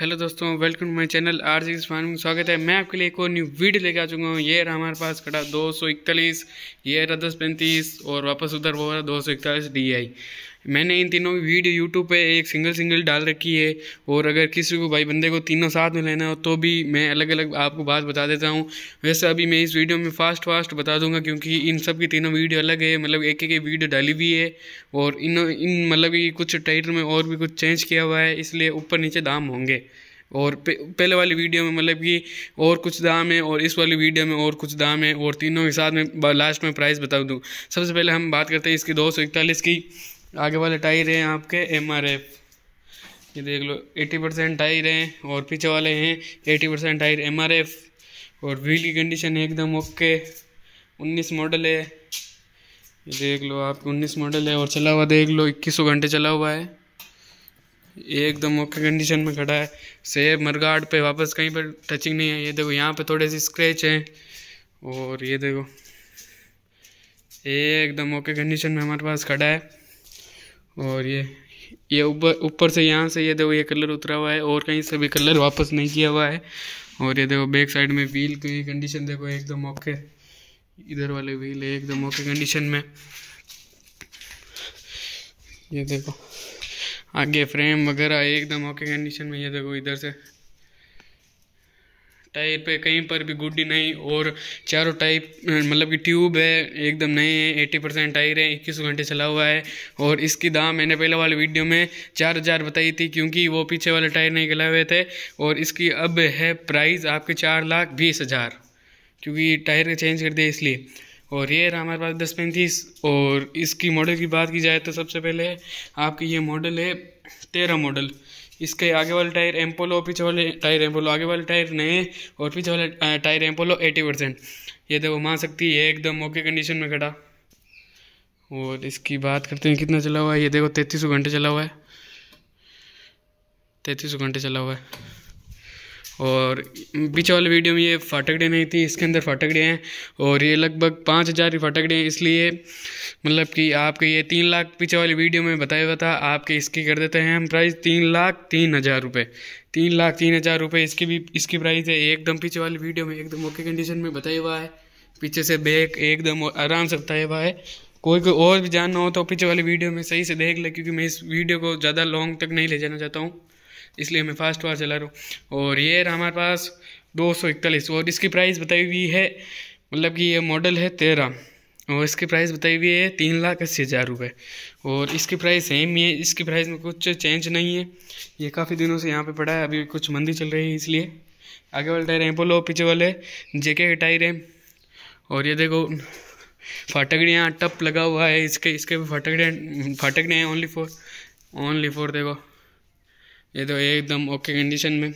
hello दोस्तों welcome to my channel R G farming स्वागत है मैं आपके लिए एक और न्यू वीडियो लेके आ चुका हूँ ये रहा हमारे पास खड़ा दो सौ इकतालीस ये रहा दस पैंतीस और वापस उधर वो रहा दो सौ इकतालीस डी आई मैंने इन तीनों की वीडियो यूट्यूब पे एक सिंगल सिंगल डाल रखी है और अगर किसी को भाई बंदे को तीनों साथ में लेना हो तो भी मैं अलग अलग आपको बात बता देता हूँ वैसे अभी मैं इस वीडियो में फास्ट फास्ट बता दूंगा क्योंकि इन सब की तीनों वीडियो अलग है मतलब एक एक वीडियो डाली हुई है और इन इन मतलब कि कुछ टाइटल में और भी कुछ चेंज किया हुआ है इसलिए ऊपर नीचे दाम होंगे और पहले वाली वीडियो में मतलब कि और कुछ दाम है और इस वाली वीडियो में और कुछ दाम है और तीनों के साथ में लास्ट में प्राइस बता दूँ सबसे पहले हम बात करते हैं इसकी दो सौ इकतालीस की आगे वाले टायर हैं आपके एम आर एफ ये देख लो 80 परसेंट टायर हैं और पीछे वाले हैं 80 percent tyre M R F और व्हील की कंडीशन एकदम ओके 19 मॉडल है ये देख लो आपके 19 मॉडल है और चला हुआ देख लो 2100 घंटे चला हुआ है एकदम ओके कंडीशन में खड़ा है सेब मरगाड पे वापस कहीं पर टचिंग नहीं है ये देखो यहाँ पे थोड़े से स्क्रैच हैं और ये देखो एकदम ओके कंडीशन में हमारे पास खड़ा है और ये ये ऊपर ऊपर से यहाँ से ये देखो ये कलर उतरा हुआ है और कहीं से भी कलर वापस नहीं किया हुआ है और ये देखो बैक साइड में व्हील की कंडीशन देखो एकदम ओके इधर वाले व्हील है एकदम ओके कंडीशन में ये देखो आगे फ्रेम वगैरह एकदम ओके कंडीशन में ये देखो इधर से टाइप है कहीं पर भी गुड्डी नहीं और चारों टाइप मतलब कि ट्यूब है एकदम नए हैं एटी परसेंट टायर है इक्कीस घंटे चला हुआ है और इसकी दाम मैंने पहले वाले वीडियो में चार हज़ार बताई थी क्योंकि वो पीछे वाले टायर नहीं गलाए हुए थे और इसकी अब है प्राइस आपके चार लाख बीस हज़ार क्योंकि टायर चेंज कर दिया इसलिए और ये रहा हमारे पास दस पैंतीस और इसकी मॉडल की बात की जाए तो सबसे पहले आपकी ये मॉडल है तेरह मॉडल इसके आगे वाले टायर एम्पोलो पीछे वाले टायर एम्पोलो आगे वाले टायर नए और पीछे वाले टायर एम्पोलो एटी परसेंट ये देखो मान सकती है एकदम ओके कंडीशन में खड़ा और इसकी बात करते हैं कितना चला हुआ है ये देखो तैंतीस घंटे चला हुआ है तैंतीस घंटे चला हुआ है और पीछे वाले वीडियो में ये फाटकड़े नहीं थी इसके अंदर फाटकड़े हैं और ये लगभग पाँच हज़ार की फाटकड़े हैं इसलिए मतलब कि आपके ये तीन लाख पीछे वाली वीडियो में बताया हुआ था आपके इसकी कर देते हैं हम प्राइस तीन लाख तीन हज़ार रुपये तीन लाख तीन हज़ार रुपये इसकी भी इसकी प्राइस है एकदम पीछे वाली वीडियो में एकदम ओके कंडीशन में बताया हुआ है पीछे से बैग एकदम आराम से बताया हुआ है कोई कोई और भी जानना हो तो पीछे वाली वीडियो में सही से देख ले क्योंकि मैं इस वीडियो को ज़्यादा लॉन्ग तक नहीं ले जाना चाहता हूँ इसलिए मैं फास्ट वार चला रहा हूँ और ये रहा हमारे पास दो सौ इकतालीस और इसकी प्राइस बताई हुई है मतलब कि ये मॉडल है तेरह और इसकी प्राइस बताई हुई है तीन लाख अस्सी हज़ार रुपये और इसकी प्राइस सेम ही है इसकी प्राइस में कुछ चेंज नहीं है ये काफ़ी दिनों से यहाँ पे पड़ा है अभी कुछ मंदी चल रही है इसलिए आगे वाले टायर हैं बोलो पीछे वाले जेके के टायर हैं और ये देखो फाटकड़ियाँ टप लगा हुआ है इसके इसके भी फाटकड़ियाँ फाटकड़ियाँ हैं ओनली फोर ओनली फोर देखो ये दो तो एकदम ओके कंडीशन में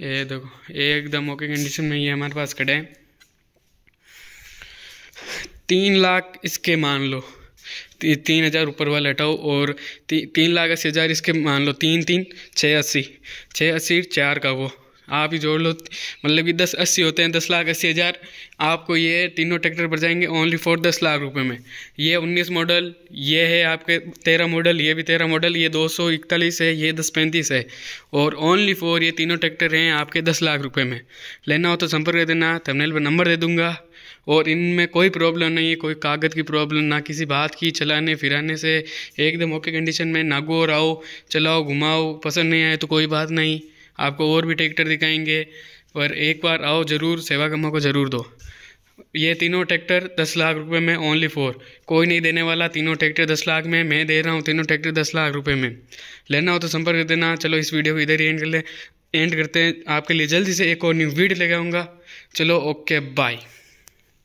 ये देखो एकदम ओके कंडीशन में ये हमारे पास खड़े हैं तीन लाख इसके मान लो ती, तीन हज़ार ऊपर वाला हटाओ और ती, तीन लाख अस्सी हज़ार इसके मान लो तीन तीन छः अस्सी छः अस्सी चार का वो आप ही जोड़ लो मतलब कि दस अस्सी होते हैं दस लाख अस्सी हज़ार आपको ये तीनों ट्रैक्टर पर जाएंगे ओनली फॉर दस लाख रुपए में ये उन्नीस मॉडल ये है आपके तेरह मॉडल ये भी तेरह मॉडल ये दो सौ इकतालीस है ये दस पैंतीस है और ओनली फॉर ये तीनों ट्रैक्टर हैं आपके दस लाख रुपये में लेना हो तो संपर्क कर देना थमनेल पर नंबर दे दूंगा और इनमें कोई प्रॉब्लम नहीं है कोई कागज़ की प्रॉब्लम ना किसी बात की चलाने फिराने से एकदम ओके कंडीशन में नागो और आओ चलाओ घुमाओ पसंद नहीं आए तो कोई बात नहीं आपको और भी ट्रैक्टर दिखाएंगे पर एक बार आओ ज़रूर सेवा कम्मा को ज़रूर दो ये तीनों ट्रैक्टर दस लाख रुपए में ओनली फोर कोई नहीं देने वाला तीनों ट्रैक्टर दस लाख में मैं दे रहा हूँ तीनों ट्रैक्टर दस लाख रुपए में लेना हो तो संपर्क कर देना चलो इस वीडियो को इधर ही एंड कर ले एंड करते हैं आपके लिए जल्दी से एक और न्यू वीडियो ले आऊँगा चलो ओके बाय